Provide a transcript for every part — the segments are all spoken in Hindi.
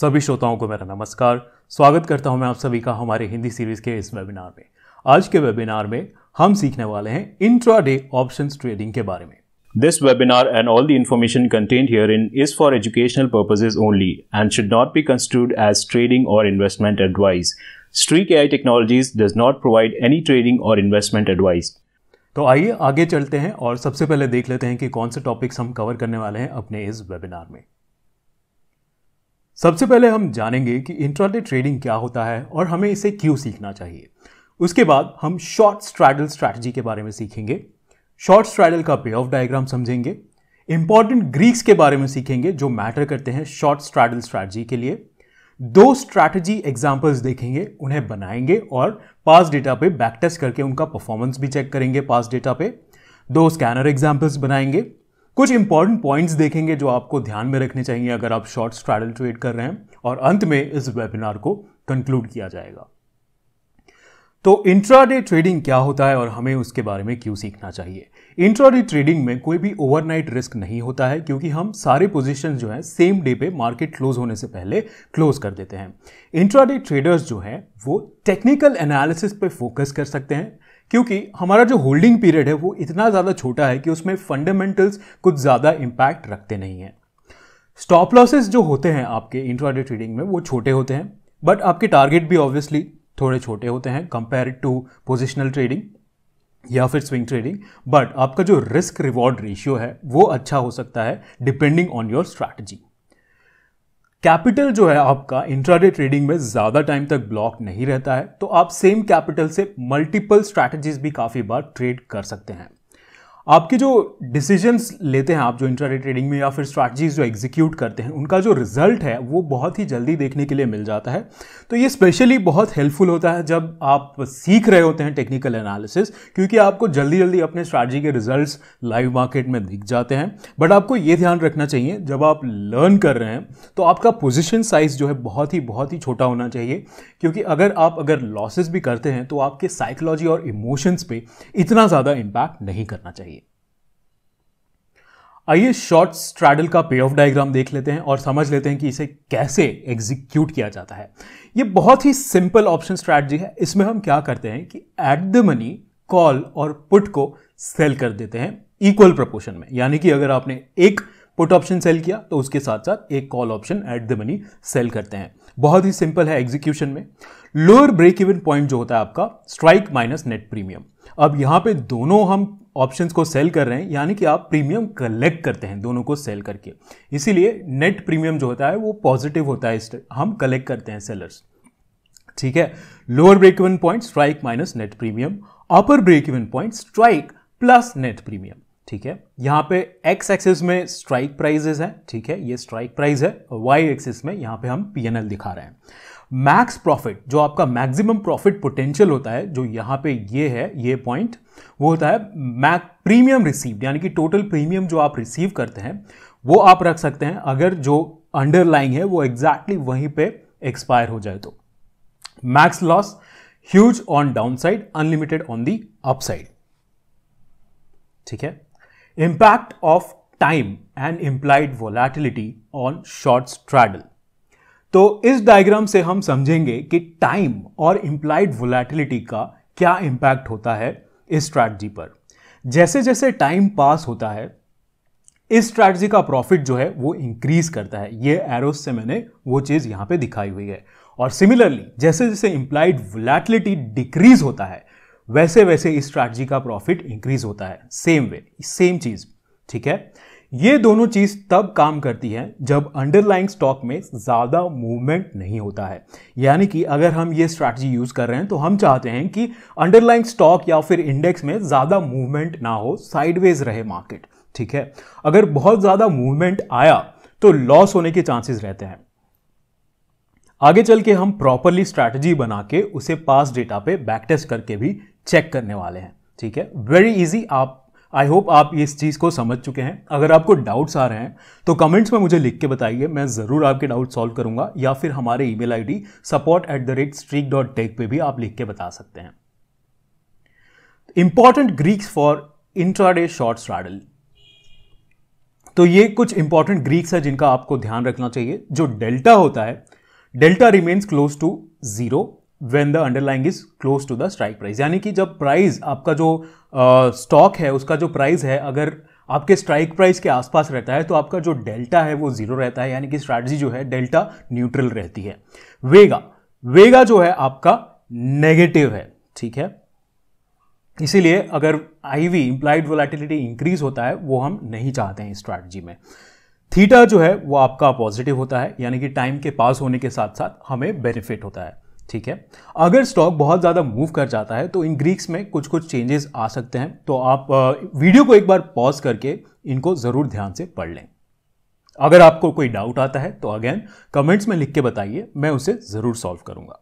सभी श्रोताओं को मेरा नमस्कार स्वागत करता हूं मैं आप सभी का हमारे हिंदी सीरीज के इस वेबिनार में आज के वेबिनार में हम सीखने वाले हैं इंट्रा डे ऑप्शन ट्रेडिंग के बारे में this webinar and all the information content herein is for educational purposes only and should not be construed as trading or investment advice Streak AI technologies does not provide any trading or investment advice तो आइए आगे चलते हैं और सबसे पहले देख लेते हैं कि कौन से टॉपिक्स हम कवर करने वाले हैं अपने इस वेबिनार में सबसे पहले हम जानेंगे कि इंट्राडे ट्रेडिंग क्या होता है और हमें इसे क्यों सीखना चाहिए उसके बाद हम शॉर्ट स्ट्रैडल स्ट्रैटेजी के बारे में सीखेंगे शॉर्ट स्ट्रैडल का पे ऑफ डायग्राम समझेंगे इंपॉर्टेंट ग्रीक्स के बारे में सीखेंगे जो मैटर करते हैं शॉर्ट स्ट्रैडल स्ट्रैटेजी के लिए दो स्ट्रैटेजी एग्जाम्पल्स देखेंगे उन्हें बनाएंगे और पास डेटा पे बैक टेस्ट करके उनका परफॉर्मेंस भी चेक करेंगे पास डेटा पे दो स्कैनर एग्जाम्पल्स बनाएंगे कुछ इंपॉर्टेंट पॉइंट्स देखेंगे जो आपको ध्यान में रखने चाहिए अगर आप शॉर्ट स्ट्रैडल ट्रेड कर रहे हैं और अंत में इस वेबिनार को कंक्लूड किया जाएगा तो इंट्राडे ट्रेडिंग क्या होता है और हमें उसके बारे में क्यों सीखना चाहिए इंट्राडे ट्रेडिंग में कोई भी ओवरनाइट रिस्क नहीं होता है क्योंकि हम सारे पोजीशन जो है सेम डे पे मार्केट क्लोज होने से पहले क्लोज कर देते हैं इंट्राडे ट्रेडर्स जो हैं वो टेक्निकल एनालिसिस पे फोकस कर सकते हैं क्योंकि हमारा जो होल्डिंग पीरियड है वो इतना ज़्यादा छोटा है कि उसमें फंडामेंटल्स कुछ ज़्यादा इम्पैक्ट रखते नहीं हैं स्टॉप लॉसेस जो होते हैं आपके इंट्राडे ट्रेडिंग में वो छोटे होते हैं बट आपके टारगेट भी ऑब्वियसली थोड़े छोटे होते हैं कंपेयर टू पोजिशनल ट्रेडिंग या फिर स्विंग ट्रेडिंग बट आपका जो रिस्क रिवॉर्ड रेशियो है वो अच्छा हो सकता है depending on your strategy capital जो है आपका इंट्राडे ट्रेडिंग में ज़्यादा टाइम तक ब्लॉक नहीं रहता है तो आप सेम कैपिटल से मल्टीपल स्ट्रैटेजीज भी काफ़ी बार ट्रेड कर सकते हैं आपके जो डिसीजंस लेते हैं आप जो इंटर ट्रेडिंग में या फिर स्ट्रैटजीज जो एग्जीक्यूट करते हैं उनका जो रिजल्ट है वो बहुत ही जल्दी देखने के लिए मिल जाता है तो ये स्पेशली बहुत हेल्पफुल होता है जब आप सीख रहे होते हैं टेक्निकल एनालिसिस क्योंकि आपको जल्दी जल्दी अपने स्ट्रैटजी के रिजल्ट लाइव मार्केट में दिख जाते हैं बट आपको ये ध्यान रखना चाहिए जब आप लर्न कर रहे हैं तो आपका पोजिशन साइज जो है बहुत ही बहुत ही छोटा होना चाहिए क्योंकि अगर आप अगर लॉसेस भी करते हैं तो आपके साइकोलॉजी और इमोशंस पे इतना ज़्यादा इम्पैक्ट नहीं करना चाहिए आइए शॉर्ट स्ट्रैडल का पे ऑफ डायग्राम देख लेते हैं और समझ लेते हैं कि इसे कैसे एग्जीक्यूट किया जाता है ये बहुत ही सिंपल ऑप्शन स्ट्रैटजी है इसमें हम क्या करते हैं कि एट द मनी कॉल और पुट को सेल कर देते हैं इक्वल प्रपोर्शन में यानी कि अगर आपने एक पुट ऑप्शन सेल किया तो उसके साथ साथ एक call option at the money sell करते हैं बहुत ही सिंपल है एग्जीक्यूशन में लोअर ब्रेक इवन पॉइंट जो होता है आपका स्ट्राइक माइनस नेट प्रीमियम अब यहाँ पे दोनों हम ऑप्शंस को सेल कर रहे हैं यानी कि आप प्रीमियम कलेक्ट करते हैं दोनों को सेल करके इसीलिए नेट प्रीमियम जो होता है वो पॉजिटिव होता है हम कलेक्ट करते हैं सेलर्स ठीक है lower break even point strike minus net premium upper break even point strike plus net premium ठीक है यहां पे एक्स एक्सिस में स्ट्राइक प्राइजेस है ठीक है ये स्ट्राइक प्राइस है वाई एक्सिस में यहां पे हम पीएनएल दिखा रहे हैं मैक्स प्रॉफिट जो आपका मैक्सिमम प्रॉफिट पोटेंशियल होता है जो यहां पे ये है ये पॉइंट वो होता है मैक प्रीमियम रिसीव यानी कि टोटल प्रीमियम जो आप रिसीव करते हैं वो आप रख सकते हैं अगर जो अंडरलाइंग है वो एग्जैक्टली exactly वहीं पे एक्सपायर हो जाए तो max loss huge on downside unlimited on the upside ठीक है impact of time and implied volatility on short straddle तो इस डायग्राम से हम समझेंगे कि टाइम और इम्प्लाइड वोलेटिलिटी का क्या इम्पैक्ट होता है इस स्ट्रैटी पर जैसे जैसे टाइम पास होता है इस स्ट्रैटी का प्रॉफिट जो है वो इंक्रीज करता है ये एरोस से मैंने वो चीज़ यहाँ पे दिखाई हुई है और सिमिलरली जैसे जैसे इम्प्लाइड वोलेटिलिटी डिक्रीज होता है वैसे वैसे इस स्ट्रैटी का प्रॉफिट इंक्रीज होता है सेम वे सेम चीज़ ठीक है ये दोनों चीज़ तब काम करती है जब अंडरलाइंग स्टॉक में ज़्यादा मूवमेंट नहीं होता है यानी कि अगर हम ये स्ट्रैटेजी यूज़ कर रहे हैं तो हम चाहते हैं कि अंडरलाइंग स्टॉक या फिर इंडेक्स में ज़्यादा मूवमेंट ना हो साइडवेज रहे मार्केट ठीक है अगर बहुत ज़्यादा मूवमेंट आया तो लॉस होने के चांसेस रहते हैं आगे चल के हम प्रॉपरली स्ट्रैटेजी बना के उसे पास डेटा पे बैक टेस्ट करके भी चेक करने वाले हैं ठीक है वेरी इजी आप आई होप आप इस चीज़ को समझ चुके हैं अगर आपको डाउट्स आ रहे हैं तो कमेंट्स में मुझे लिख के बताइए मैं ज़रूर आपके डाउट सॉल्व करूंगा या फिर हमारे email ID support at the rate streak dot tech पर भी आप लिख के बता सकते हैं important Greeks for intraday short straddle तो ये कुछ इंपॉर्टेंट ग्रीक्स है जिनका आपको ध्यान रखना चाहिए जो डेल्टा होता है delta remains close to zero when the underlying is close to the strike price यानी कि जब प्राइस आपका जो स्टॉक uh, है उसका जो प्राइस है अगर आपके स्ट्राइक प्राइस के आसपास रहता है तो आपका जो डेल्टा है वो जीरो रहता है यानी कि स्ट्रैटी जो है डेल्टा न्यूट्रल रहती है वेगा वेगा जो है आपका नेगेटिव है ठीक है इसीलिए अगर I V implied volatility increase होता है वो हम नहीं चाहते हैं स्ट्रैटी में थीटा जो है वो आपका पॉजिटिव होता है यानी कि टाइम के पास होने के साथ साथ हमें बेनिफिट होता है ठीक है अगर स्टॉक बहुत ज़्यादा मूव कर जाता है तो इन ग्रीक्स में कुछ कुछ चेंजेस आ सकते हैं तो आप वीडियो को एक बार पॉज करके इनको ज़रूर ध्यान से पढ़ लें अगर आपको कोई डाउट आता है तो अगेन कमेंट्स में लिख के बताइए मैं उसे ज़रूर सॉल्व करूंगा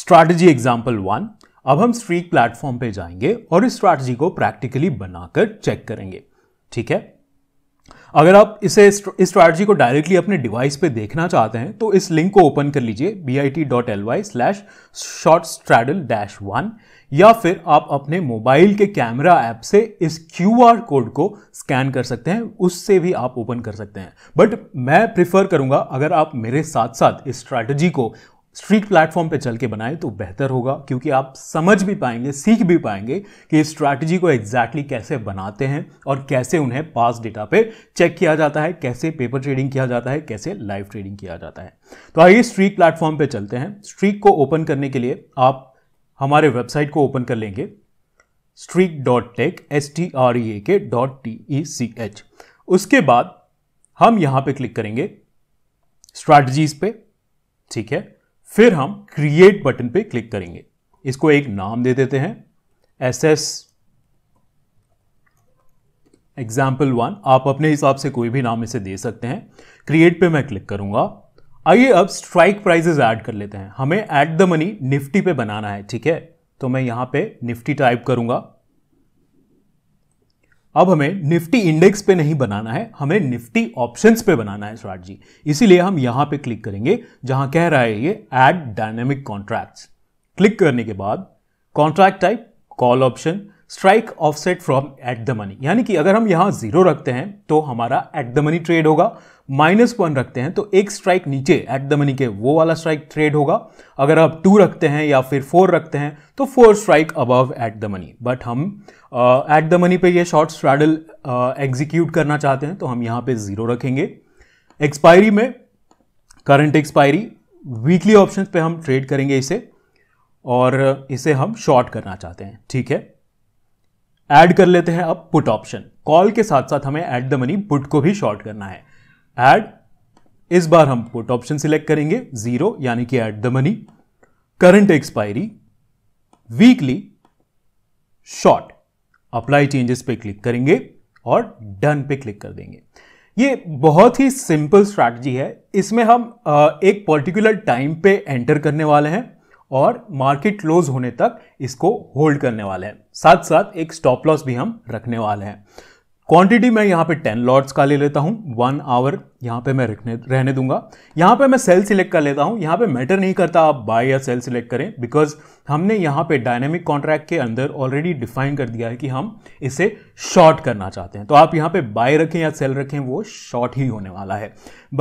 स्ट्रैटेजी एग्जाम्पल वन अब हम स्ट्रीक प्लेटफॉर्म पे जाएंगे और इस स्ट्रैटेजी को प्रैक्टिकली बनाकर चेक करेंगे ठीक है अगर आप इसे इस स्ट्रैटजी को डायरेक्टली अपने डिवाइस पे देखना चाहते हैं तो इस लिंक को ओपन कर लीजिए B I T dot L Y slash short straddle dash one या फिर आप अपने मोबाइल के कैमरा ऐप से इस क्यू आर कोड को स्कैन कर सकते हैं उससे भी आप ओपन कर सकते हैं बट मैं प्रिफर करूंगा अगर आप मेरे साथ साथ इस स्ट्रैटेजी को स्ट्रीट प्लेटफॉर्म पे चल के बनाएं तो बेहतर होगा क्योंकि आप समझ भी पाएंगे सीख भी पाएंगे कि इस स्ट्रैटेजी को एग्जैक्टली exactly कैसे बनाते हैं और कैसे उन्हें पास डेटा पे चेक किया जाता है कैसे पेपर ट्रेडिंग किया जाता है कैसे लाइव ट्रेडिंग किया जाता है तो आइए स्ट्रीक प्लेटफॉर्म पे चलते हैं स्ट्रीक को ओपन करने के लिए आप हमारे वेबसाइट को ओपन कर लेंगे streak dot tech S T R E A K dot T E C H उसके बाद हम यहाँ पे क्लिक करेंगे स्ट्रैटजीज पे ठीक है फिर हम क्रिएट बटन पे क्लिक करेंगे इसको एक नाम दे देते हैं एस एस एग्जाम्पल वन आप अपने हिसाब से कोई भी नाम इसे दे सकते हैं क्रिएट पे मैं क्लिक करूंगा आइए अब स्ट्राइक प्राइजेस ऐड कर लेते हैं हमें एट द मनी निफ्टी पे बनाना है ठीक है तो मैं यहां पे निफ्टी टाइप करूंगा अब हमें निफ्टी इंडेक्स पे नहीं बनाना है हमें निफ्टी ऑप्शंस पे बनाना है स्वराज जी इसीलिए हम यहां पे क्लिक करेंगे जहां कह रहा है ये ऐड डायनेमिक कॉन्ट्रैक्ट्स क्लिक करने के बाद contract type call option strike offset from at the money यानी कि अगर हम यहाँ जीरो रखते हैं तो हमारा एट द मनी ट्रेड होगा माइनस वन रखते हैं तो एक स्ट्राइक नीचे एट द मनी के वो वाला स्ट्राइक ट्रेड होगा अगर आप टू रखते हैं या फिर फोर रखते हैं तो four strike above at the money but हम एट द मनी पे ये शॉर्ट स्ट्रैडल एग्जीक्यूट करना चाहते हैं तो हम यहाँ पे जीरो रखेंगे एक्सपायरी में करंट एक्सपायरी वीकली ऑप्शन पे हम ट्रेड करेंगे इसे और इसे हम शॉर्ट करना चाहते हैं ठीक है ऐड कर लेते हैं अब पुट ऑप्शन कॉल के साथ साथ हमें एट द मनी पुट को भी शॉर्ट करना है एड इस बार हम पुट ऑप्शन सिलेक्ट करेंगे जीरो यानी कि at the money current expiry weekly short apply changes पे क्लिक करेंगे और डन पे क्लिक कर देंगे ये बहुत ही सिंपल स्ट्रैटेजी है इसमें हम एक पर्टिकुलर टाइम पे एंटर करने वाले हैं और मार्केट क्लोज होने तक इसको होल्ड करने वाले हैं साथ साथ एक स्टॉप लॉस भी हम रखने वाले हैं क्वांटिटी मैं यहाँ पे 10 लॉट्स का ले लेता हूँ वन आवर यहाँ पे मैं रखने रहने दूंगा यहाँ पे मैं सेल सिलेक्ट कर लेता हूँ यहाँ पे मैटर नहीं करता आप बाय या सेल सिलेक्ट करें बिकॉज हमने यहाँ पे डायनेमिक कॉन्ट्रैक्ट के अंदर ऑलरेडी डिफाइन कर दिया है कि हम इसे शॉर्ट करना चाहते हैं तो आप यहाँ पे बाय रखें या सेल रखें वो शॉर्ट ही होने वाला है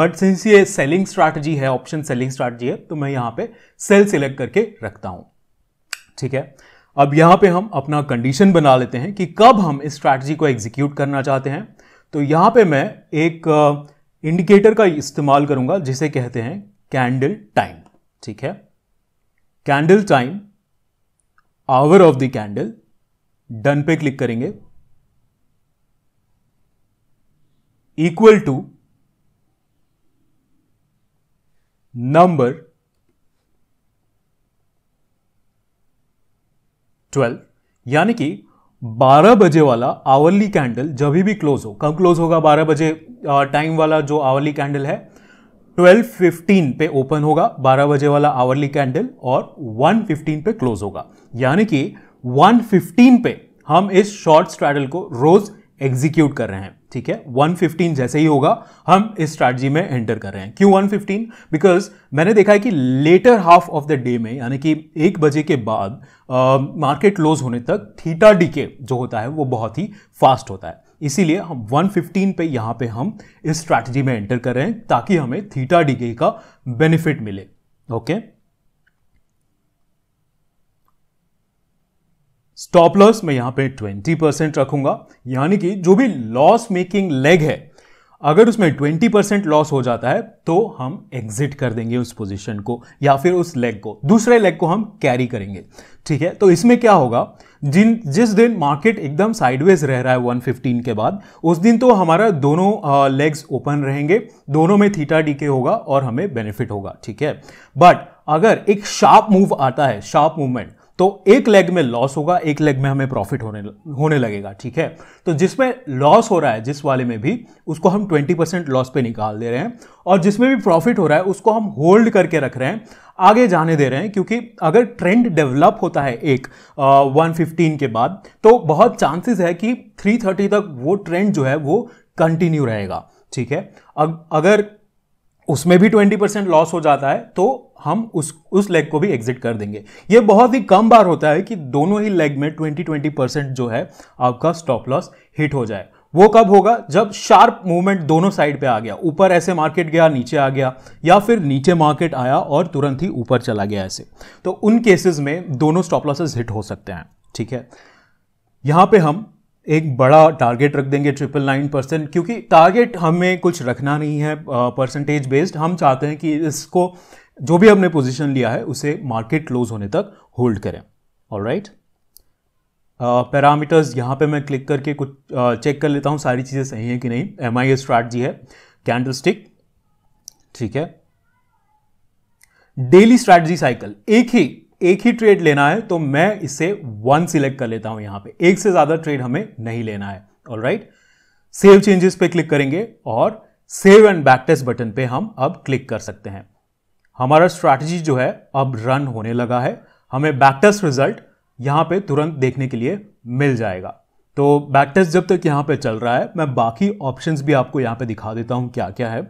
बट सिंस ये सेलिंग स्ट्रैटेजी है ऑप्शन सेलिंग स्ट्रैटेजी है तो मैं यहाँ पे सेल सिलेक्ट करके रखता हूँ ठीक है अब यहाँ पे हम अपना कंडीशन बना लेते हैं कि कब हम इस स्ट्रैटेजी को एग्जीक्यूट करना चाहते हैं तो यहाँ पे मैं एक इंडिकेटर uh, का इस्तेमाल करूँगा जिसे कहते हैं कैंडल टाइम ठीक है candle time hour of the candle done पे क्लिक करेंगे इक्वल टू नंबर ट्वेल्व यानी कि 12 बजे वाला आवरली कैंडल जब भी क्लोज हो कब क्लोज होगा 12 बजे टाइम वाला जो आवरली कैंडल है 12:15 पे ओपन होगा 12 बजे वाला आवरली कैंडल और 1:15 पे क्लोज होगा यानी कि 1:15 पे हम इस शॉर्ट स्ट्रैडल को रोज एग्जीक्यूट कर रहे हैं ठीक है 115 जैसे ही होगा हम इस स्ट्रैटी में एंटर कर रहे हैं क्यों 115 बिकॉज मैंने देखा है कि later half of the day में यानी कि एक बजे के बाद मार्केट क्लोज होने तक थीटा डीके जो होता है वो बहुत ही फास्ट होता है इसीलिए हम 115 पे यहाँ पे हम इस स्ट्रैटजी में एंटर कर रहे हैं ताकि हमें थीटा डीके का बेनिफिट मिले ओके okay? स्टॉप लॉस मैं यहाँ पे 20 परसेंट रखूंगा यानी कि जो भी लॉस मेकिंग लेग है अगर उसमें 20 परसेंट लॉस हो जाता है तो हम एग्जिट कर देंगे उस पोजीशन को या फिर उस लेग को दूसरे लेग को हम कैरी करेंगे ठीक है तो इसमें क्या होगा जिन जिस दिन मार्केट एकदम साइडवेज रह रहा है 115 के बाद उस दिन तो हमारा दोनों लेग्स ओपन रहेंगे दोनों में थीटा डीके होगा और हमें बेनिफिट होगा ठीक है बट अगर एक शार्प मूव आता है शार्प मूवमेंट तो एक लेग में लॉस होगा एक लेग में हमें प्रॉफिट होने होने लगेगा ठीक है तो जिसमें लॉस हो रहा है जिस वाले में भी उसको हम 20 परसेंट लॉस पे निकाल दे रहे हैं और जिसमें भी प्रॉफिट हो रहा है उसको हम होल्ड करके रख रहे हैं आगे जाने दे रहे हैं क्योंकि अगर ट्रेंड डेवलप होता है एक वन फिफ्टीन के बाद तो बहुत चांसेस है कि थ्री थर्टी तक वो ट्रेंड जो है वो कंटिन्यू रहेगा ठीक है अग, अगर उसमें भी ट्वेंटी परसेंट लॉस हो जाता है तो हम उस उस लेग को भी एग्जिट कर देंगे ये बहुत ही कम बार होता है कि दोनों ही लेग में 20 20 परसेंट जो है आपका स्टॉप लॉस हिट हो जाए वो कब होगा जब शार्प मूवमेंट दोनों साइड पे आ गया ऊपर ऐसे मार्केट गया नीचे आ गया या फिर नीचे मार्केट आया और तुरंत ही ऊपर चला गया ऐसे तो उन केसेस में दोनों स्टॉप लॉसेस हिट हो सकते हैं ठीक है यहाँ पे हम एक बड़ा टारगेट रख देंगे ट्रिपल नाइन परसेंट क्योंकि टारगेट हमें कुछ रखना नहीं है परसेंटेज बेस्ड हम चाहते हैं कि इसको जो भी हमने पोजीशन लिया है उसे मार्केट क्लोज होने तक होल्ड करें ऑल राइट पैरामीटर्स यहाँ पे मैं क्लिक करके कुछ चेक कर लेता हूँ सारी चीज़ें सही हैं कि नहीं एम आई स्ट्रैटजी है कैंडल स्टिक ठीक है डेली स्ट्रैटजी साइकिल एक ही एक ही ट्रेड लेना है तो मैं इसे वन सिलेक्ट कर लेता हूं यहां पे एक से ज्यादा ट्रेड हमें नहीं लेना है ऑल राइट सेव चेंजेस पे क्लिक करेंगे और save and back test button पे हम अब क्लिक कर सकते हैं हमारा स्ट्रैटेजी जो है अब रन होने लगा है हमें बैकटेस्ट रिजल्ट यहाँ पे तुरंत देखने के लिए मिल जाएगा तो बैकटेस्ट जब तक यहाँ पे चल रहा है मैं बाकी ऑप्शंस भी आपको यहाँ पे दिखा देता हूँ क्या क्या है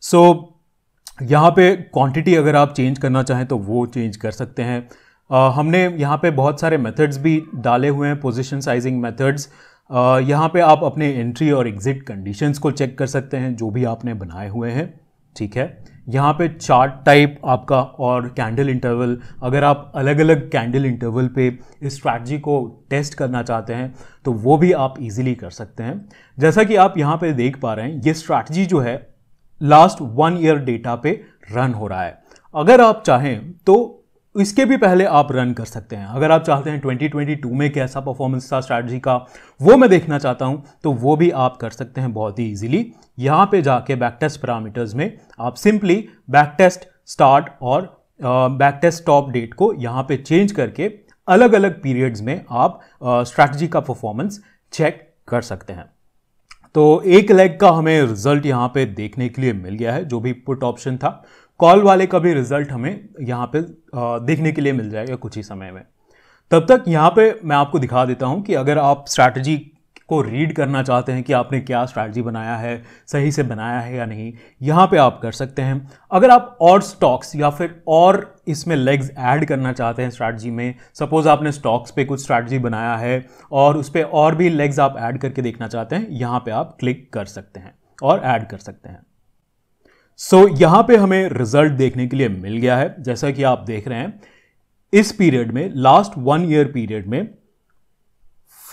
सो so, यहाँ पे क्वांटिटी अगर आप चेंज करना चाहें तो वो चेंज कर सकते हैं uh, हमने यहाँ पे बहुत सारे मेथड्स भी डाले हुए हैं पोजिशन साइजिंग मेथड्स यहाँ पे आप अपने एंट्री और एग्ज़िट कंडीशंस को चेक कर सकते हैं जो भी आपने बनाए हुए हैं ठीक है यहाँ पे चार्ट टाइप आपका और कैंडल इंटरवल अगर आप अलग अलग कैंडल इंटरवल पे इस स्ट्रैटजी को टेस्ट करना चाहते हैं तो वो भी आप इजीली कर सकते हैं जैसा कि आप यहाँ पे देख पा रहे हैं ये स्ट्रैटजी जो है लास्ट वन ईयर डेटा पे रन हो रहा है अगर आप चाहें तो इसके भी पहले आप रन कर सकते हैं अगर आप चाहते हैं 2022 में कैसा परफॉर्मेंस था स्ट्रैटेजी का वो मैं देखना चाहता हूं तो वो भी आप कर सकते हैं बहुत ही इजीली यहां पे जाके बैक टेस्ट पैरामीटर्स में आप सिंपली बैक टेस्ट स्टार्ट और बैक टेस्ट टॉप डेट को यहां पे चेंज करके अलग अलग पीरियड्स में आप स्ट्रैटेजी का परफॉर्मेंस चेक कर सकते हैं तो एक लेग का हमें रिजल्ट यहाँ पे देखने के लिए मिल गया है जो भी पुट ऑप्शन था कॉल वाले का भी रिजल्ट हमें यहाँ पे देखने के लिए मिल जाएगा कुछ ही समय में तब तक यहाँ पे मैं आपको दिखा देता हूँ कि अगर आप स्ट्रैटेजी को रीड करना चाहते हैं कि आपने क्या स्ट्रैटजी बनाया है सही से बनाया है या नहीं यहाँ पे आप कर सकते हैं अगर आप और स्टॉक्स या फिर और इसमें लेग्स ऐड करना चाहते हैं स्ट्रैटी में सपोज़ आपने स्टॉक्स पे कुछ स्ट्रैटजी बनाया है और उस पर और भी लेग्स आप ऐड करके देखना चाहते हैं यहाँ पर आप क्लिक कर सकते हैं और ऐड कर सकते हैं सो so, यहां पे हमें रिजल्ट देखने के लिए मिल गया है जैसा कि आप देख रहे हैं इस पीरियड में लास्ट वन ईयर पीरियड में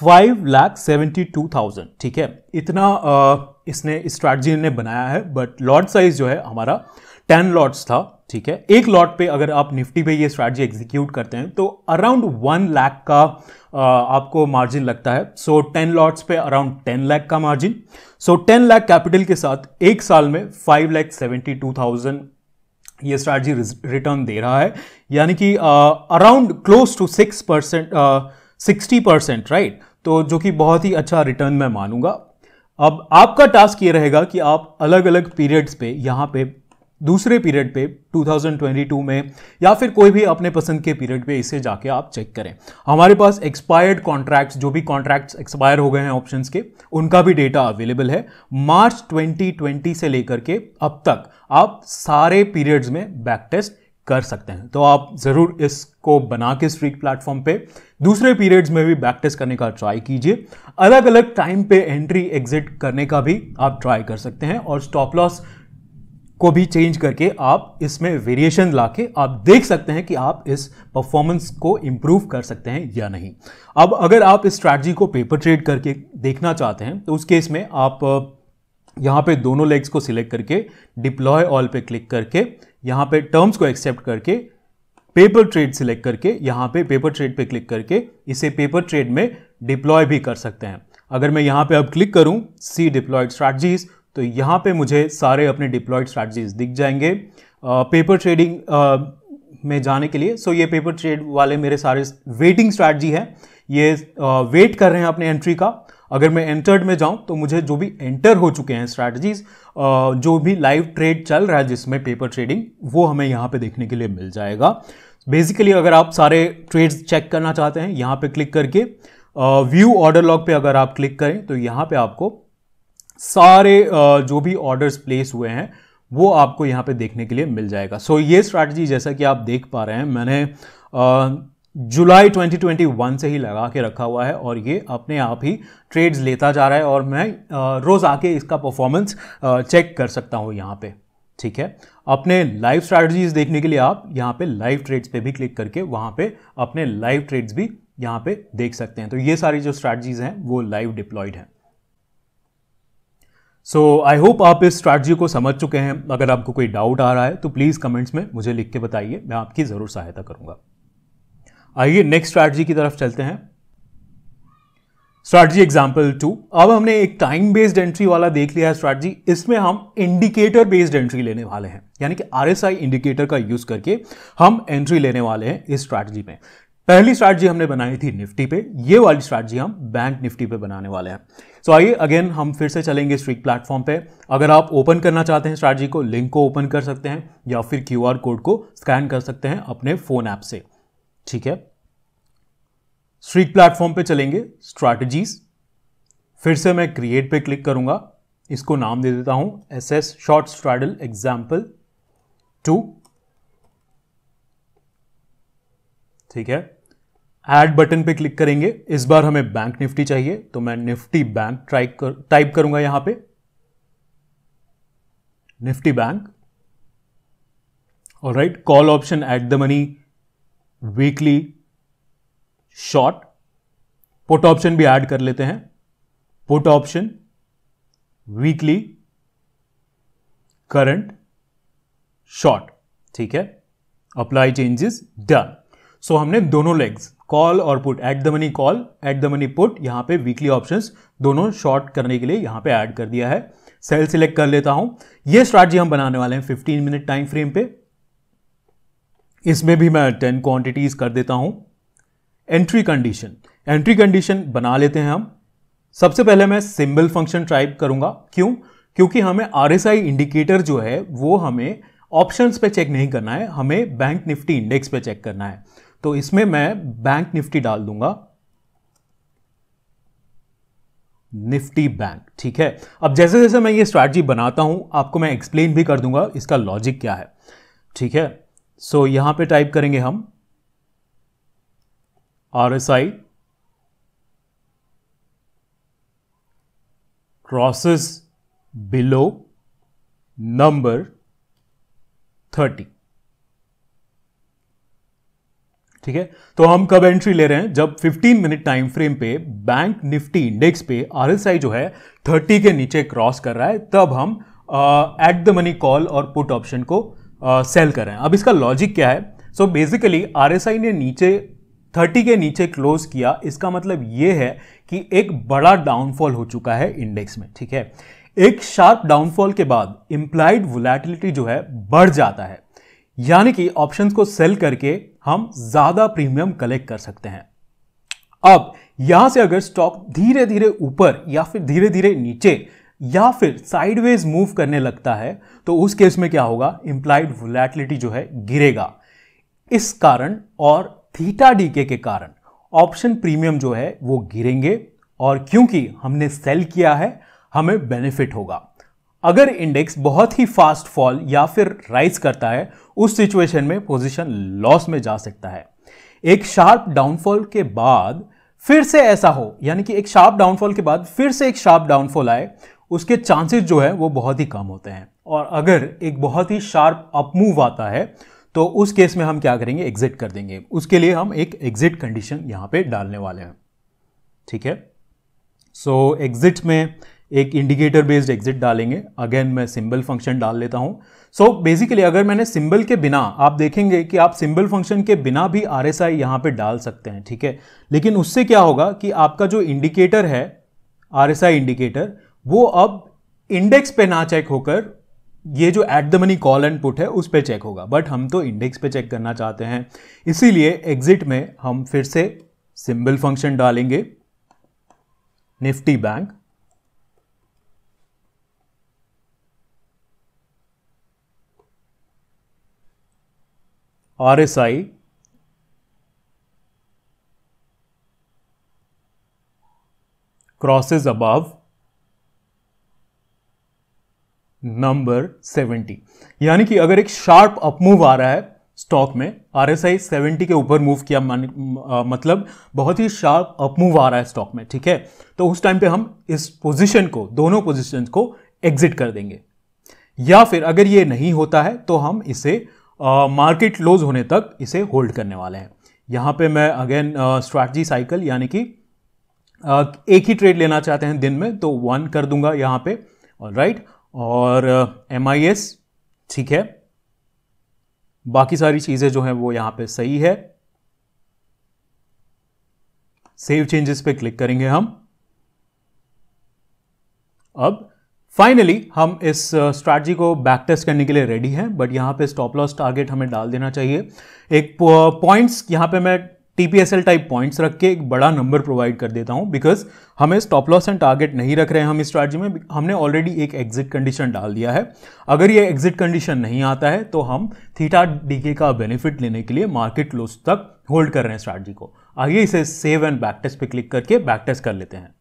five lakh seventy two thousand ठीक है इतना आ, इसने स्ट्रैटी ने बनाया है बट लॉट साइज जो है हमारा टेन लॉट्स था ठीक है एक लॉट पे अगर आप निफ्टी पे ये स्ट्रैटेजी एग्जीक्यूट करते हैं तो अराउंड वन लाख का आपको मार्जिन लगता है सो टेन लॉट्स पे अराउंड टेन लाख का margin so ten lakh capital के साथ एक साल में five lakh seventy two thousand ये स्ट्रैटी रिटर्न दे रहा है यानी कि around close to six percent sixty percent right तो जो कि बहुत ही अच्छा रिटर्न मैं मानूंगा अब आपका टास्क ये रहेगा कि आप अलग अलग पीरियड्स पे यहाँ पे दूसरे पीरियड पे 2022 में या फिर कोई भी अपने पसंद के पीरियड पे इसे जाके आप चेक करें हमारे पास एक्सपायर्ड कॉन्ट्रैक्ट्स जो भी कॉन्ट्रैक्ट्स एक्सपायर हो गए हैं ऑप्शंस के उनका भी डेटा अवेलेबल है मार्च 2020 से लेकर के अब तक आप सारे पीरियड्स में बैक टेस्ट कर सकते हैं तो आप ज़रूर इसको बना के स्ट्रीट प्लेटफॉर्म पे दूसरे पीरियड्स में भी बैक टेस्ट करने का ट्राई कीजिए अलग अलग टाइम पे एंट्री एग्जिट करने का भी आप ट्राई कर सकते हैं और स्टॉप लॉस को भी चेंज करके आप इसमें वेरिएशन ला के आप देख सकते हैं कि आप इस परफॉर्मेंस को इम्प्रूव कर सकते हैं या नहीं अब अगर आप इस स्ट्रैटी को पेपर ट्रेड करके देखना चाहते हैं तो उस केस में आप यहाँ पे दोनों लेग्स को सिलेक्ट करके डिप्लॉय ऑल पे क्लिक करके यहाँ पे टर्म्स को एक्सेप्ट करके पेपर ट्रेड सिलेक्ट करके यहाँ पे पेपर ट्रेड पे क्लिक करके इसे पेपर ट्रेड में डिप्लॉय भी कर सकते हैं अगर मैं यहाँ पे अब क्लिक करूँ सी डिप्लॉयड स्ट्रैटजीज तो यहाँ पे मुझे सारे अपने डिप्लॉयड स्ट्रैटजीज दिख जाएंगे पेपर ट्रेडिंग में जाने के लिए सो ये पेपर ट्रेड वाले मेरे सारे वेटिंग स्ट्रैटजी है ये वेट कर रहे हैं अपने एंट्री का अगर मैं एंटर्ड में जाऊं तो मुझे जो भी एंटर हो चुके हैं स्ट्रैटजीज जो भी लाइव ट्रेड चल रहा है जिसमें पेपर ट्रेडिंग वो हमें यहाँ पे देखने के लिए मिल जाएगा बेसिकली अगर आप सारे ट्रेड्स चेक करना चाहते हैं यहाँ पे क्लिक करके व्यू ऑर्डर लॉग पे अगर आप क्लिक करें तो यहाँ पे आपको सारे जो भी ऑर्डर्स प्लेस हुए हैं वो आपको यहाँ पे देखने के लिए मिल जाएगा सो so, ये स्ट्रैटेजी जैसा कि आप देख पा रहे हैं मैंने जुलाई 2021 से ही लगा के रखा हुआ है और ये अपने आप ही ट्रेड्स लेता जा रहा है और मैं रोज़ आके इसका परफॉर्मेंस चेक कर सकता हूँ यहाँ पे ठीक है अपने लाइव स्ट्रैटेजीज देखने के लिए आप यहाँ पे लाइव ट्रेड्स पे भी क्लिक करके वहाँ पे अपने लाइव ट्रेड्स भी यहाँ पे देख सकते हैं तो ये सारी जो स्ट्रैटजीज हैं वो लाइव डिप्लॉयड हैं सो आई होप आप इस स्ट्रैटी को समझ चुके हैं अगर आपको कोई डाउट आ रहा है तो प्लीज़ कमेंट्स में मुझे लिख के बताइए मैं आपकी ज़रूर सहायता करूँगा आइए नेक्स्ट स्ट्रैटी की तरफ चलते हैं स्ट्रैटी एग्जाम्पल टू अब हमने एक टाइम बेस्ड एंट्री वाला देख लिया है स्ट्रैटी इसमें हम इंडिकेटर बेस्ड एंट्री लेने वाले हैं यानी कि आर इंडिकेटर का यूज करके हम एंट्री लेने वाले हैं इस स्ट्रैटी में पहली स्ट्रैटी हमने बनाई थी निफ्टी पे ये वाली स्ट्रैटी हम बैंक निफ्टी पे बनाने वाले हैं सो so आइए अगेन हम फिर से चलेंगे स्ट्रीक प्लेटफॉर्म पे अगर आप ओपन करना चाहते हैं स्ट्रैटी को लिंक को ओपन कर सकते हैं या फिर आर कोड को स्कैन कर सकते हैं अपने फ़ोन ऐप से ठीक है स्ट्रीक प्लेटफॉर्म पे चलेंगे स्ट्रैटेजीज फिर से मैं क्रिएट पे क्लिक करूंगा इसको नाम दे देता हूं S S short straddle example two ठीक है ऐड बटन पे क्लिक करेंगे इस बार हमें बैंक निफ्टी चाहिए तो मैं निफ्टी बैंक ट्राई कर टाइप करूंगा यहां पे निफ्टी बैंक और right call option at the money weekly short put option भी ऐड कर लेते हैं put option weekly current short ठीक है apply changes done so so, हमने दोनों लेग्स कॉल और put at the money call at the money put यहाँ पे वीकली ऑप्शंस दोनों शॉर्ट करने के लिए यहाँ पे ऐड कर दिया है सेल सिलेक्ट कर लेता हूं ये स्ट्रैटेजी हम बनाने वाले हैं 15 मिनट टाइम फ्रेम पे इसमें भी मैं 10 क्वांटिटीज कर देता हूं एंट्री कंडीशन एंट्री कंडीशन बना लेते हैं हम सबसे पहले मैं सिंबल फंक्शन ट्राइप करूंगा क्यों क्योंकि हमें आर इंडिकेटर जो है वो हमें ऑप्शंस पे चेक नहीं करना है हमें बैंक निफ्टी इंडेक्स पे चेक करना है तो इसमें मैं बैंक निफ्टी डाल दूंगा निफ्टी बैंक ठीक है अब जैसे जैसे मैं ये स्ट्रैटी बनाता हूं आपको मैं एक्सप्लेन भी कर दूंगा इसका लॉजिक क्या है ठीक है सो so, यहां पे टाइप करेंगे हम R S I crosses below number thirty ठीक है तो हम कब एंट्री ले रहे हैं जब 15 मिनट टाइम फ्रेम पे बैंक निफ्टी इंडेक्स पे आरएसआई जो है 30 के नीचे क्रॉस कर रहा है तब हम एट द मनी कॉल और पुट ऑप्शन को सेल uh, कर रहे हैं अब इसका लॉजिक क्या है सो बेसिकली आरएसआई ने नीचे 30 के नीचे क्लोज किया इसका मतलब ये है कि एक बड़ा डाउनफॉल हो चुका है इंडेक्स में ठीक है एक शार्प डाउनफॉल के बाद इम्प्लाइड वोलेटिलिटी जो है बढ़ जाता है यानी कि ऑप्शंस को सेल करके हम ज़्यादा प्रीमियम कलेक्ट कर सकते हैं अब यहां से अगर स्टॉक धीरे धीरे ऊपर या फिर धीरे धीरे नीचे या फिर साइडवेज मूव करने लगता है तो उस केस में क्या होगा इंप्लाइड वोलेटिलिटी जो है गिरेगा इस कारण और थीटा डीके के कारण ऑप्शन प्रीमियम जो है वो गिरेंगे और क्योंकि हमने सेल किया है हमें बेनिफिट होगा अगर इंडेक्स बहुत ही फास्ट फॉल या फिर राइज करता है उस सिचुएशन में पोजीशन लॉस में जा सकता है एक शार्प डाउनफॉल के बाद फिर से ऐसा हो यानी कि एक शार्प डाउनफॉल के बाद फिर से एक शार्प डाउनफॉल आए उसके चांसेस जो है वो बहुत ही कम होते हैं और अगर एक बहुत ही शार्प अपमूव आता है तो उस केस में हम क्या करेंगे एग्जिट कर देंगे उसके लिए हम एक एग्जिट कंडीशन यहाँ पे डालने वाले हैं ठीक है सो so, एग्जिट में एक इंडिकेटर बेस्ड एग्जिट डालेंगे अगेन मैं सिंबल फंक्शन डाल लेता हूं सो so, बेसिकली अगर मैंने सिंबल के बिना आप देखेंगे कि आप सिंबल फंक्शन के बिना भी आर एस आई यहाँ पर डाल सकते हैं ठीक है लेकिन उससे क्या होगा कि आपका जो इंडिकेटर है आर एस आई इंडिकेटर वो अब इंडेक्स पे ना चेक होकर ये जो at the money call and put है उस पर चेक होगा बट हम तो इंडेक्स पे चेक करना चाहते हैं इसीलिए एग्जिट में हम फिर से सिंबल फंक्शन डालेंगे Nifty bank R S I crosses above number seventy यानी कि अगर एक शार्प अपमूव आ रहा है स्टॉक में आर एस आई सेवेंटी के ऊपर मूव किया मान मतलब बहुत ही शार्प अपमूव आ रहा है स्टॉक में ठीक है तो उस टाइम पे हम इस पोजीशन को दोनों पोजिशन को एग्जिट कर देंगे या फिर अगर ये नहीं होता है तो हम इसे मार्केट क्लोज होने तक इसे होल्ड करने वाले हैं यहाँ पे मैं अगेन स्ट्रैटजी साइकिल यानी कि एक ही ट्रेड लेना चाहते हैं दिन में तो वन कर दूंगा यहाँ पे राइट और एम आई एस ठीक है बाकी सारी चीज़ें जो हैं वो यहाँ पे सही है सेव चेंजेस पे क्लिक करेंगे हम अब फाइनली हम इस स्ट्रैटी uh, को बैक टेस्ट करने के लिए रेडी हैं बट यहाँ पे स्टॉप लॉस टारगेट हमें डाल देना चाहिए एक पॉइंट्स uh, यहाँ पे मैं टीपीएसएल टाइप पॉइंट्स रख के एक बड़ा नंबर प्रोवाइड कर देता हूँ बिकॉज हमें स्टॉप लॉस एंड टारगेट नहीं रख रहे हैं हम इस स्ट्रैटी में हमने ऑलरेडी एक एग्जिट कंडीशन डाल दिया है अगर ये एग्जिट कंडीशन नहीं आता है तो हम थीटा डीके का बेनिफिट लेने के लिए मार्केट क्लोज तक होल्ड कर रहे हैं स्ट्रैटी को आइए इसे सेव एंड बैक टेस्ट पे क्लिक करके बैक टेस्ट कर लेते हैं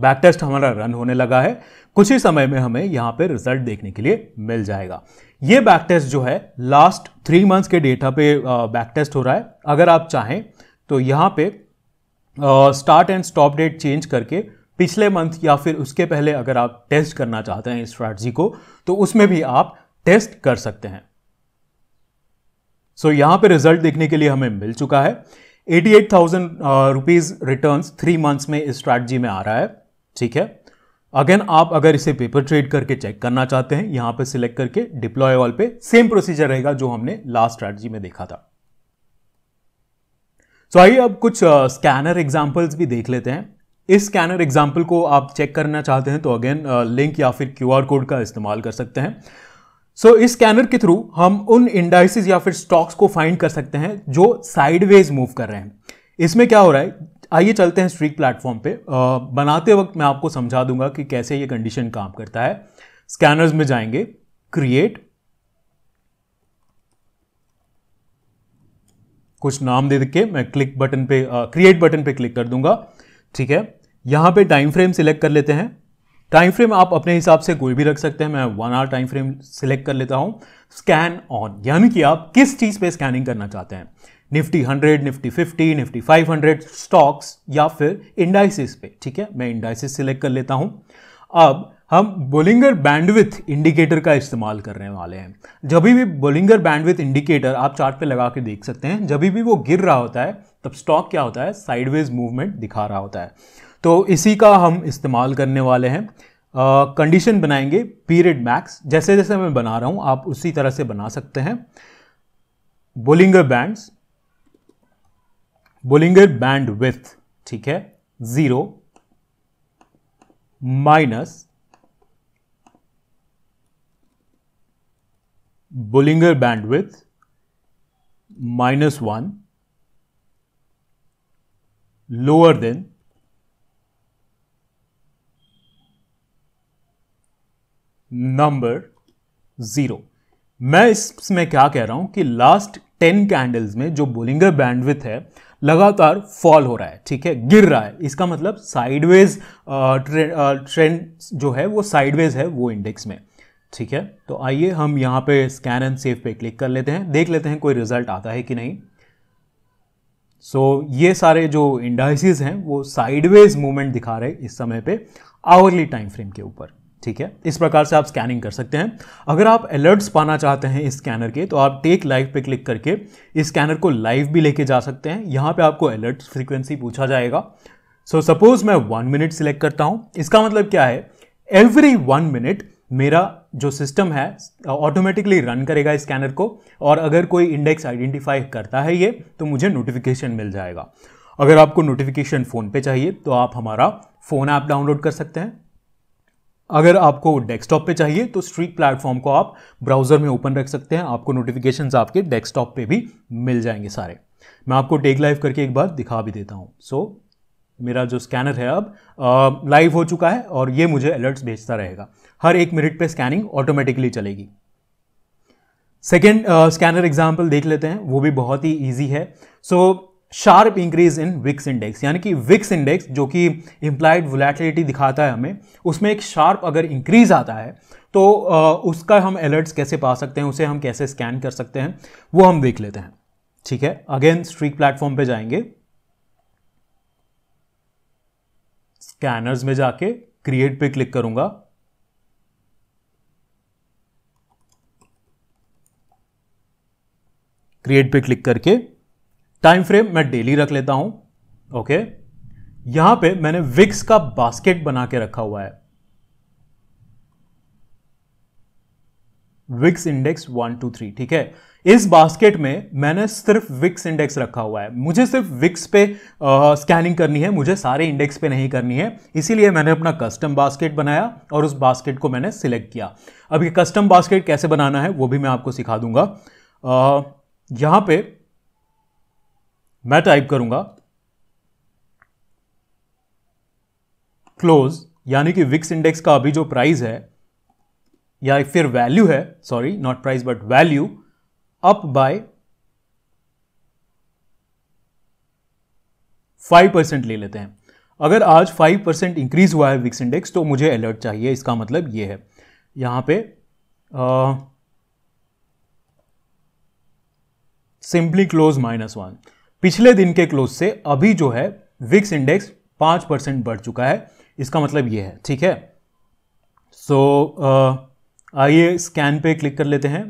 बैक टेस्ट हमारा रन होने लगा है कुछ ही समय में हमें यहां पे रिजल्ट देखने के लिए मिल जाएगा ये बैक टेस्ट जो है लास्ट थ्री मंथ्स के डेटा पे बैक टेस्ट हो रहा है अगर आप चाहें तो यहां पे start and stop date change करके पिछले मंथ या फिर उसके पहले अगर आप टेस्ट करना चाहते हैं स्ट्रैटी को तो उसमें भी आप टेस्ट कर सकते हैं सो so, यहां पे रिजल्ट देखने के लिए हमें मिल चुका है eighty eight thousand rupees return three months में इस स्ट्रैटी में आ रहा है ठीक है अगेन आप अगर इसे पेपर ट्रेड करके चेक करना चाहते हैं यहां पे सिलेक्ट करके डिप्लॉय ऑल पे सेम प्रोसीजर रहेगा जो हमने लास्ट स्ट्रैटेजी में देखा था सो so, आइए अब कुछ स्कैनर uh, एग्जांपल्स भी देख लेते हैं इस स्कैनर एग्जाम्पल को आप चेक करना चाहते हैं तो अगेन लिंक uh, या फिर क्यू कोड का इस्तेमाल कर सकते हैं सो so, इस स्कैनर के थ्रू हम उन इंडाइसिस या फिर स्टॉक्स को फाइंड कर सकते हैं जो साइडवेज मूव कर रहे हैं इसमें क्या हो रहा है आइए चलते हैं स्ट्रीक प्लेटफॉर्म पे आ, बनाते वक्त मैं आपको समझा दूंगा कि कैसे ये कंडीशन काम करता है स्कैनर्स में जाएंगे क्रिएट कुछ नाम दे के मैं क्लिक बटन पे क्रिएट बटन पे क्लिक कर दूंगा ठीक है यहां पे टाइम फ्रेम सिलेक्ट कर लेते हैं टाइम फ्रेम आप अपने हिसाब से कोई भी रख सकते हैं मैं one hour time frame select कर लेता हूं स्कैन ऑन यानी कि आप किस चीज़ पे स्कैनिंग करना चाहते हैं निफ्टी 100 निफ्टी 50 निफ्टी 500 स्टॉक्स या फिर इंडाइसिस पे ठीक है मैं इंडाइसिस सिलेक्ट कर लेता हूं अब हम बोलिंगर बैंडविथ इंडिकेटर का इस्तेमाल करने वाले हैं जब भी बोलिंगर बैंडविथ इंडिकेटर आप चार्ट पे लगा के देख सकते हैं जब भी वो गिर रहा होता है तब स्टॉक क्या होता है साइडवेज मूवमेंट दिखा रहा होता है तो इसी का हम इस्तेमाल करने वाले हैं कंडीशन uh, बनाएंगे पीरियड मैक्स जैसे जैसे मैं बना रहा हूँ आप उसी तरह से बना सकते हैं Bollinger bands Bollinger bandwidth ठीक है zero minus Bollinger bandwidth minus one lower than number zero मैं इसमें क्या कह रहा हूं कि लास्ट टेन कैंडल्स में जो बोलिंगर बैंडविथ है लगातार फॉल हो रहा है ठीक है गिर रहा है इसका मतलब साइडवेज ट्रेंड जो है वो साइडवेज है वो इंडेक्स में ठीक है तो आइए हम यहाँ पे स्कैन एंड सेव पे क्लिक कर लेते हैं देख लेते हैं कोई रिजल्ट आता है कि नहीं सो so, ये सारे जो इंडाइसिस हैं वो साइडवेज मूवमेंट दिखा रहे हैं इस समय पे आवरली टाइम फ्रेम के ऊपर ठीक है इस प्रकार से आप स्कैनिंग कर सकते हैं अगर आप अलर्ट्स पाना चाहते हैं इस स्कैनर के तो आप टेक लाइव पे क्लिक करके इस स्कैनर को लाइव भी लेके जा सकते हैं यहाँ पे आपको अलर्ट फ्रीक्वेंसी पूछा जाएगा सो so, सपोज मैं वन मिनट सिलेक्ट करता हूँ इसका मतलब क्या है एवरी वन मिनट मेरा जो सिस्टम है ऑटोमेटिकली रन करेगा स्कैनर को और अगर कोई इंडेक्स आइडेंटिफाई करता है ये तो मुझे नोटिफिकेशन मिल जाएगा अगर आपको नोटिफिकेशन फ़ोन पे चाहिए तो आप हमारा फ़ोन ऐप डाउनलोड कर सकते हैं अगर आपको डेस्कटॉप पे चाहिए तो स्ट्रीक प्लेटफॉर्म को आप ब्राउज़र में ओपन रख सकते हैं आपको नोटिफिकेशंस आपके डेस्कटॉप पे भी मिल जाएंगे सारे मैं आपको टेक लाइव करके एक बार दिखा भी देता हूँ सो so, मेरा जो स्कैनर है अब लाइव हो चुका है और ये मुझे अलर्ट्स भेजता रहेगा हर एक मिनट पे स्कैनिंग ऑटोमेटिकली चलेगी सेकेंड स्कैनर एग्जाम्पल देख लेते हैं वो भी बहुत ही ईजी है so so, sharp increase in VIX index यानी कि विक्स इंडेक्स जो कि इम्प्लाइड वोलेटिलिटी दिखाता है हमें उसमें एक शार्प अगर इंक्रीज आता है तो उसका हम अलर्ट्स कैसे पा सकते हैं उसे हम कैसे स्कैन कर सकते हैं वो हम देख लेते हैं ठीक है अगेन स्ट्रीक प्लेटफॉर्म पे जाएंगे स्कैनर्स में जाके क्रिएट पे क्लिक करूंगा क्रिएट पे क्लिक करके टाइम फ्रेम मैं डेली रख लेता हूं ओके यहां पे मैंने विक्स का बास्केट बना के रखा हुआ है VIX index one two three ठीक है इस बास्केट में मैंने सिर्फ विक्स इंडेक्स रखा हुआ है मुझे सिर्फ विक्स पे स्कैनिंग करनी है मुझे सारे इंडेक्स पे नहीं करनी है इसीलिए मैंने अपना कस्टम बास्केट बनाया और उस बास्केट को मैंने सिलेक्ट किया अब ये कस्टम बास्केट कैसे बनाना है वो भी मैं आपको सिखा दूंगा आ, यहां पे मैं टाइप करूंगा क्लोज यानी कि विक्स इंडेक्स का अभी जो प्राइस है या फिर वैल्यू है sorry not price but value up by five percent ले लेते हैं अगर आज फाइव परसेंट इंक्रीज हुआ है विक्स इंडेक्स तो मुझे अलर्ट चाहिए इसका मतलब यह है यहां पे सिंपली क्लोज माइनस वन पिछले दिन के क्लोज से अभी जो है विक्स इंडेक्स पाँच परसेंट बढ़ चुका है इसका मतलब ये है ठीक है सो so, आइए स्कैन पे क्लिक कर लेते हैं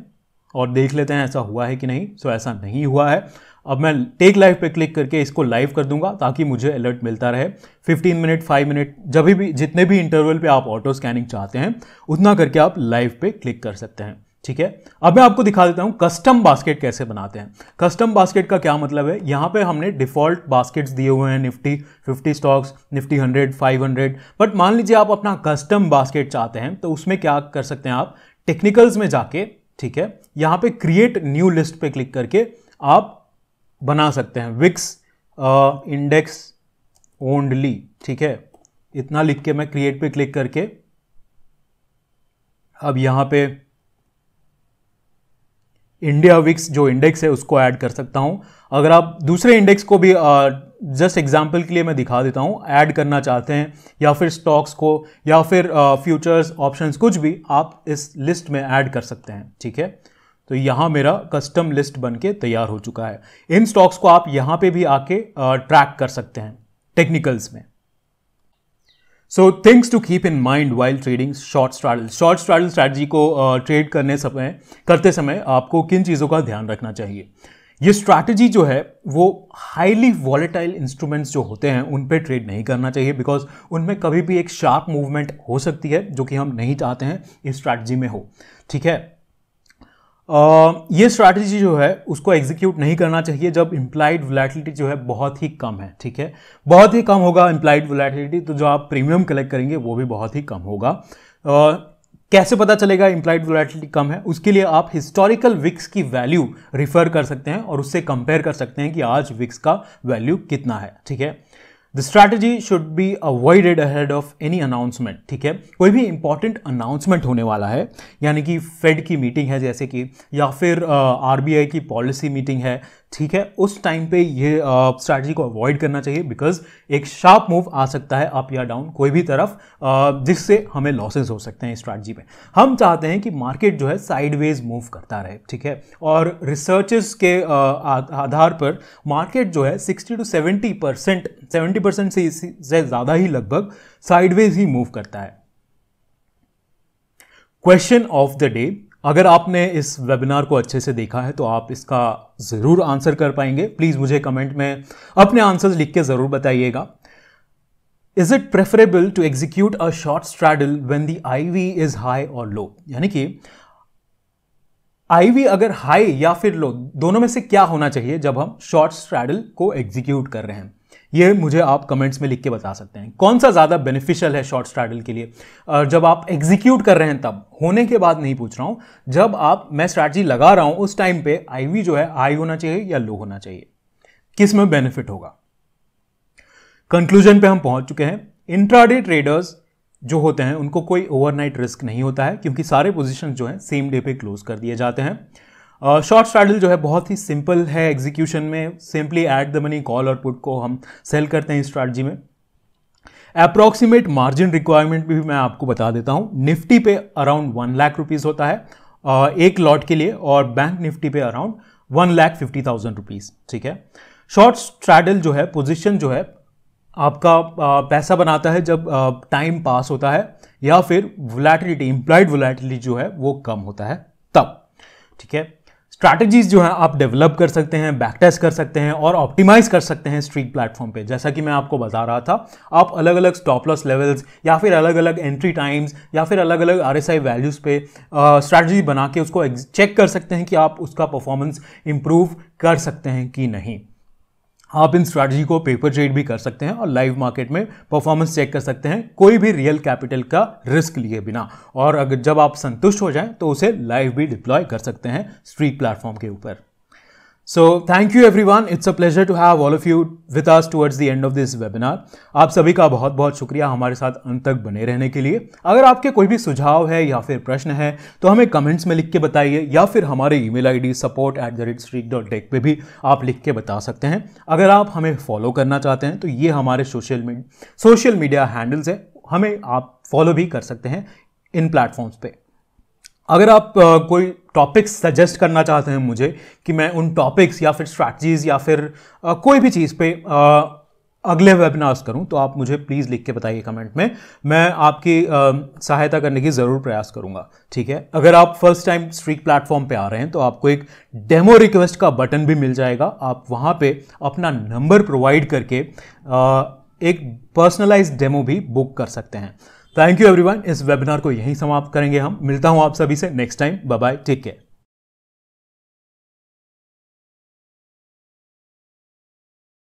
और देख लेते हैं ऐसा हुआ है कि नहीं सो so, ऐसा नहीं हुआ है अब मैं टेक लाइव पे क्लिक करके इसको लाइव कर दूंगा ताकि मुझे अलर्ट मिलता रहे 15 मिनट 5 मिनट जब भी जितने भी इंटरवल पे आप ऑटो स्कैनिंग चाहते हैं उतना करके आप लाइव पे क्लिक कर सकते हैं ठीक है अब मैं आपको दिखा देता हूं कस्टम बास्केट कैसे बनाते हैं कस्टम बास्केट का क्या मतलब है यहां पे हमने डिफॉल्ट बास्केट्स दिए हुए हैं निफ्टी 50 स्टॉक्स निफ्टी 100 500 बट मान लीजिए आप अपना कस्टम बास्केट चाहते हैं तो उसमें क्या कर सकते हैं आप टेक्निकल्स में जाके ठीक है यहां पे क्रिएट न्यू लिस्ट पे क्लिक करके आप बना सकते हैं विक्स इंडेक्स ओनली ठीक है इतना लिख के मैं क्रिएट पे क्लिक करके अब यहां पे इंडिया विक्स जो इंडेक्स है उसको ऐड कर सकता हूँ अगर आप दूसरे इंडेक्स को भी जस्ट एग्जाम्पल के लिए मैं दिखा देता हूँ ऐड करना चाहते हैं या फिर स्टॉक्स को या फिर फ्यूचर्स ऑप्शंस कुछ भी आप इस लिस्ट में ऐड कर सकते हैं ठीक है तो यहाँ मेरा कस्टम लिस्ट बन के तैयार हो चुका है इन स्टॉक्स को आप यहाँ पे भी आके ट्रैक कर सकते हैं टेक्निकल्स में so things to keep in mind while trading short straddle short straddle strategy को ट्रेड uh, करने समय करते समय आपको किन चीज़ों का ध्यान रखना चाहिए ये स्ट्रैटेजी जो है वो हाईली वॉलेटाइल इंस्ट्रूमेंट्स जो होते हैं उन पर ट्रेड नहीं करना चाहिए बिकॉज उनमें कभी भी एक शार्प मूवमेंट हो सकती है जो कि हम नहीं चाहते हैं इस स्ट्रैटेजी में हो ठीक है ये स्ट्रैटेजी जो है उसको एग्जीक्यूट नहीं करना चाहिए जब इम्प्लाइड वोलेटिलिटी जो है बहुत ही कम है ठीक है बहुत ही कम होगा इम्प्लाइड वोलेटिलिटी तो जो आप प्रीमियम कलेक्ट करेंगे वो भी बहुत ही कम होगा आ, कैसे पता चलेगा इम्प्लाइड वोलेटिलिटी कम है उसके लिए आप हिस्टोरिकल विक्स की वैल्यू रिफर कर सकते हैं और उससे कंपेयर कर सकते हैं कि आज विक्स का वैल्यू कितना है ठीक है the strategy should be avoided ahead of any announcement ठीक है कोई भी इंपॉर्टेंट अनाउंसमेंट होने वाला है यानी कि फेड की मीटिंग है जैसे कि या फिर आर uh, की पॉलिसी मीटिंग है ठीक है उस टाइम पे ये स्ट्रैटेजी को अवॉइड करना चाहिए बिकॉज एक शार्प मूव आ सकता है अप या डाउन कोई भी तरफ जिससे हमें लॉसेज हो सकते हैं स्ट्रैटेजी पे हम चाहते हैं कि मार्केट जो है साइडवेज मूव करता रहे ठीक है और रिसर्चेस के आधार पर मार्केट जो है 60 टू 70 परसेंट सेवेंटी परसेंट से ज़्यादा ही लगभग साइडवेज ही मूव करता है क्वेश्चन ऑफ द डे अगर आपने इस वेबिनार को अच्छे से देखा है तो आप इसका ज़रूर आंसर कर पाएंगे प्लीज़ मुझे कमेंट में अपने आंसर्स लिख के ज़रूर बताइएगा is it preferable to execute a short straddle when the I V is high और लो यानी कि आईवी अगर हाई या फिर लो दोनों में से क्या होना चाहिए जब हम शॉर्ट स्ट्रैडल को एग्जीक्यूट कर रहे हैं ये मुझे आप कमेंट्स में लिख के बता सकते हैं कौन सा ज़्यादा बेनिफिशियल है शॉर्ट स्ट्रैडल के लिए और जब आप एग्जीक्यूट कर रहे हैं तब होने के बाद नहीं पूछ रहा हूँ जब आप मैं स्ट्रैटजी लगा रहा हूँ उस टाइम पे आईवी जो है हाई होना चाहिए या लो होना चाहिए किस में बेनिफिट होगा कंक्लूजन पे हम पहुंच चुके हैं इंट्राडे ट्रेडर्स जो होते हैं उनको कोई ओवरनाइट रिस्क नहीं होता है क्योंकि सारे पोजिशन जो हैं सेम डे पे क्लोज कर दिए जाते हैं शॉर्ट स्ट्रैडल जो है बहुत ही सिंपल है एग्जीक्यूशन में simply at the money call और पुट को हम सेल करते हैं इस स्ट्रैटी में अप्रॉक्सीमेट मार्जिन रिक्वायरमेंट भी मैं आपको बता देता हूँ निफ्टी पे अराउंड वन लाख रुपीज़ होता है uh, एक लॉट के लिए और बैंक निफ्टी पे around one lakh fifty thousand rupees ठीक है शॉर्ट स्ट्रैडल जो है पोजिशन जो है आपका पैसा बनाता है जब टाइम पास होता है या फिर वोलेटिलिटी इंप्लाइड वोलेटिलिटी जो है वो कम होता है तब ठीक है स्ट्रैटेजीज जो है आप डेवलप कर सकते हैं बैकटेस्ट कर सकते हैं और ऑप्टिमाइज कर सकते हैं स्ट्रीक प्लेटफॉर्म पे जैसा कि मैं आपको बता रहा था आप अलग अलग स्टॉप लॉस लेवल्स या फिर अलग अलग एंट्री टाइम्स या फिर अलग अलग आर वैल्यूज़ पे स्ट्रैटेजी बना के उसको चेक कर सकते हैं कि आप उसका परफॉर्मेंस इम्प्रूव कर सकते हैं कि नहीं आप इन स्ट्रैटेजी को पेपर ट्रेड भी कर सकते हैं और लाइव मार्केट में परफॉर्मेंस चेक कर सकते हैं कोई भी रियल कैपिटल का रिस्क लिए बिना और अगर जब आप संतुष्ट हो जाएं तो उसे लाइव भी डिप्लॉय कर सकते हैं स्ट्रीक प्लेटफॉर्म के ऊपर so thank you everyone it's a pleasure to have all of you with us towards the end of this webinar आप सभी का बहुत बहुत शुक्रिया हमारे साथ अंत तक बने रहने के लिए अगर आपके कोई भी सुझाव है या फिर प्रश्न है तो हमें कमेंट्स में लिख के बताइए या फिर हमारे email I D support at the rate streak dot tech पर भी आप लिख के बता सकते हैं अगर आप हमें फॉलो करना चाहते हैं तो ये हमारे social media social media handles हैं हमें आप फॉलो भी कर सकते हैं इन प्लेटफॉर्म्स पर अगर आप कोई टॉपिक्स सजेस्ट करना चाहते हैं मुझे कि मैं उन टॉपिक्स या फिर स्ट्रैटजीज या फिर कोई भी चीज़ पे अगले वेबिनार्स करूं तो आप मुझे प्लीज़ लिख के बताइए कमेंट में मैं आपकी सहायता करने की ज़रूर प्रयास करूंगा ठीक है अगर आप फर्स्ट टाइम स्ट्रीक प्लेटफॉर्म पे आ रहे हैं तो आपको एक डेमो रिक्वेस्ट का बटन भी मिल जाएगा आप वहाँ पे अपना नंबर प्रोवाइड करके आ, एक पर्सनलाइज डेमो भी बुक कर सकते हैं थैंक यू एवरीवन इस वेबिनार को यहीं समाप्त करेंगे हम मिलता हूं आप सभी से next time bye take care